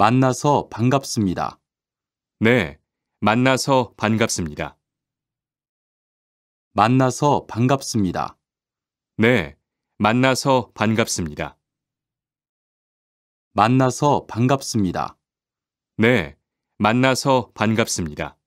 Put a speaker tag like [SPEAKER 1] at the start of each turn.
[SPEAKER 1] 만나서 반갑습니다. 네, 만나서 반갑습니다. 만나서 반갑습니다. 네, 만나서 반갑습니다. 만나서 반갑습니다. 네, 만나서 반갑습니다.